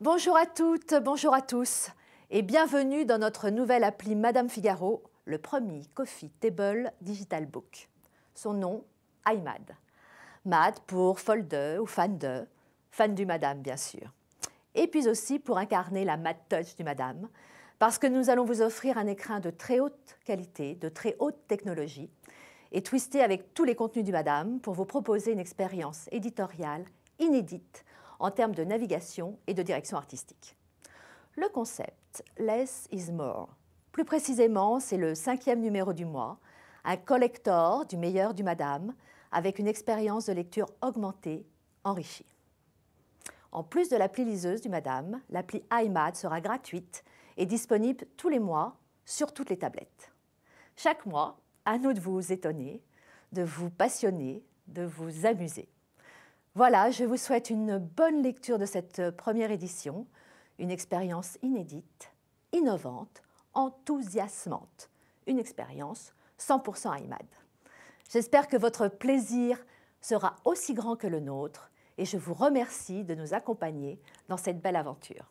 Bonjour à toutes, bonjour à tous et bienvenue dans notre nouvelle appli Madame Figaro, le premier Coffee Table Digital Book. Son nom, iMad. Mad pour folder ou fan de, fan du Madame bien sûr. Et puis aussi pour incarner la Mad Touch du Madame, parce que nous allons vous offrir un écran de très haute qualité, de très haute technologie, et twister avec tous les contenus du Madame pour vous proposer une expérience éditoriale inédite en termes de navigation et de direction artistique. Le concept Less is More, plus précisément, c'est le cinquième numéro du mois, un collector du meilleur du Madame, avec une expérience de lecture augmentée, enrichie. En plus de l'appli liseuse du Madame, l'appli iMad sera gratuite et disponible tous les mois sur toutes les tablettes. Chaque mois, à nous de vous étonner, de vous passionner, de vous amuser. Voilà, je vous souhaite une bonne lecture de cette euh, première édition, une expérience inédite, innovante, enthousiasmante, une expérience 100% IMAD. J'espère que votre plaisir sera aussi grand que le nôtre et je vous remercie de nous accompagner dans cette belle aventure.